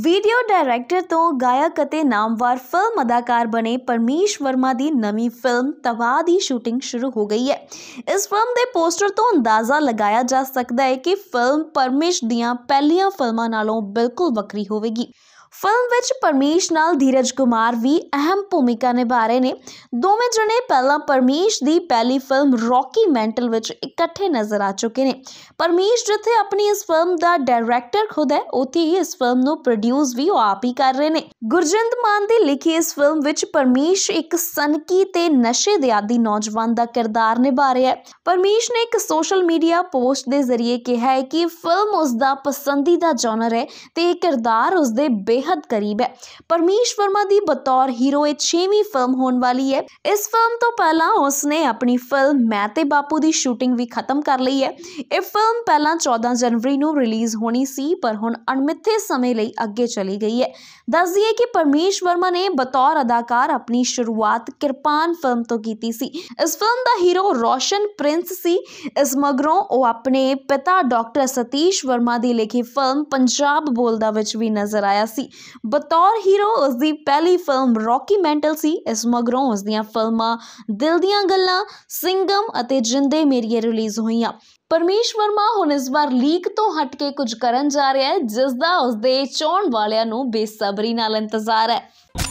video director ਤੋਂ ਗਾਇਕ ਅਤੇ ਨਾਮਵਰ ਫਿਲਮ ਅਦਾਕਾਰ ਬਣੇ ਪਰਮੇਸ਼ ਵਰਮਾ ਦੀ ਨਵੀਂ ਫਿਲਮ ਤਵਾ ਦੀ ਸ਼ੂਟਿੰਗ ਸ਼ੁਰੂ ਹੋ ਗਈ ਹੈ ਇਸ ਫਿਲਮ ਦੇ ਪੋਸਟਰ ਤੋਂ ਅੰਦਾਜ਼ਾ ਲਗਾਇਆ ਜਾ ਸਕਦਾ ਹੈ ਕਿ ਫਿਲਮ ਪਰਮੇਸ਼ ਦੀਆਂ ਪਹਿਲੀਆਂ ਫਿਲਮਾਂ ਨਾਲੋਂ ਬਿਲਕੁਲ ਵੱਖਰੀ ਹੋਵੇਗੀ ਫਿਲਮ ਵਿੱਚ ਪਰਮੇਸ਼ ਨਾਲ ਧੀਰਜ ਕੁਮਾਰ ਵੀ ਅਹਿਮ ਭੂਮਿਕਾ ਨਿਭਾ ਰਹੇ ਨੇ ਦੋਵੇਂ ਜਣੇ ਪਹਿਲਾਂ ਪਰਮੇਸ਼ ਦੀ ਪਹਿਲੀ ਫਿਲਮ ਰੌਕੀ ਮੈਂਟਲ ਵਿੱਚ ਇਕੱਠੇ ਨਜ਼ਰ ਆ ਚੁੱਕੇ ਨੇ ਪਰਮੇਸ਼ ਜਿੱਥੇ ਆਪਣੀ ਇਸ ਫਿਲਮ ਦਾ ਡਾਇਰੈਕਟਰ ਖੁਦ ਹੈ ਉੱਥੇ ਹੀ ਇਸ ਫਿਲਮ ਨੂੰ ਪ੍ਰੋਡਿਊਸ ਵੀ ਉਹ ਆਪ ਹੀ ਕਰ ਰਹੇ ਨੇ ਗੁਰਜੰਤ ਮਾਨ ਦੀ ਲਿਖੀ ਇਸ ਫਿਲਮ ਵਿੱਚ ਪਰਮੇਸ਼ ਇੱਕ ਸਨਕੀ ਤੇ ਨਸ਼ੇ ਦੇ ਆਦੀ ਨੌਜਵਾਨ ਦਾ ਕਿਰਦਾਰ ਨਿਭਾ ਰਿਹਾ ਹੈ ਪਰਮੇਸ਼ ਨੇ ਇੱਕ ਸੋਸ਼ਲ ਮੀਡੀਆ ਪੋਸਟ ਦੇ ਜ਼ਰੀਏ ਕਿਹਾ ਹੈ ਕਿ ਫਿਲਮ ਉਸ ਦਾ ਪਸੰਦੀਦਾ ਜਨਰ ਹੈ ਤੇ ਇਹ ਕਿਰਦਾਰ ਉਸ ਦੇ ਬੇ बेहद ਕਰੀਬ ਹੈ ਪਰਮੇਸ਼ ਵਰਮਾ ਦੀ ਬਤੌਰ ਹੀਰੋ ਇਹ 6ਵੀਂ ਫਿਲਮ ਹੋਣ ਵਾਲੀ ਹੈ ਇਸ ਫਿਲਮ ਤੋਂ ਪਹਿਲਾਂ ਉਸਨੇ ਆਪਣੀ ਫਿਲਮ ਮੈਂ ਤੇ ਬਾਪੂ ਦੀ ਸ਼ੂਟਿੰਗ ਵੀ ਖਤਮ ਕਰ ਲਈ ਹੈ ਇਹ ਫਿਲਮ ਪਹਿਲਾਂ 14 ਜਨਵਰੀ ਨੂੰ ਰਿਲੀਜ਼ ਹੋਣੀ ਸੀ ਪਰ ਹੁਣ ਅਣਮਿੱਥੇ ਸਮੇਂ ਲਈ ਅੱਗੇ ਚਲੀ ਗਈ ਹੈ ਦੱਸ ਦਈਏ ਕਿ ਪਰਮੇਸ਼ ਵਰਮਾ ਨੇ ਬਤੌਰ ਅਦਾਕਾਰ ਆਪਣੀ ਸ਼ੁਰੂਆਤ ਕਿਰਪਾਨ ਫਿਲਮ ਤੋਂ ਕੀਤੀ ਸੀ ਇਸ ਫਿਲਮ ਦਾ ਹੀਰੋ ਰੋਸ਼ਨ ਪ੍ਰਿੰਸ ਸੀ ਇਸ ਮਗਰੋਂ ਉਹ ਆਪਣੇ ਪਿਤਾ ਡਾਕਟਰ ਸਤੀਸ਼ ਵਰਮਾ ਦੀ ਲਿਖੀ ਫਿਲਮ ਪੰਜਾਬ ਬੋਲਦਾ ਵਿੱਚ ਵੀ ਨਜ਼ਰ ਆਇਆ ਸੀ ਬਤੌਰ ਹੀਰੋ ਉਸ ਦੀ ਪਹਿਲੀ ਫਿਲਮ ਰੌਕੀ ਮੈਂਟਲ ਸੀ ਇਸ ਮਗਰੋਂ ਉਸ ਦੀਆਂ ਫਿਲਮਾਂ ਦਿਲ ਦੀਆਂ ਗੱਲਾਂ ਸਿੰਗਮ ਅਤੇ ਜਿੰਦੇ ਮੇਰੀਏ ਰਿਲੀਜ਼ ਹੋਈਆਂ ਪਰਮੇਸ਼ ਵਰਮਾ ਹੁਣ ਇਸ ਵਾਰ ਲੀਕ ਤੋਂ ਹਟ ਕੇ ਕੁਝ ਕਰਨ ਜਾ ਰਿਹਾ ਹੈ ਜਿਸ ਦਾ ਉਸ ਦੇ ਚੋਣ ਵਾਲਿਆਂ ਨੂੰ ਬੇਸਬਰੀ ਨਾਲ ਇੰਤਜ਼ਾਰ ਹੈ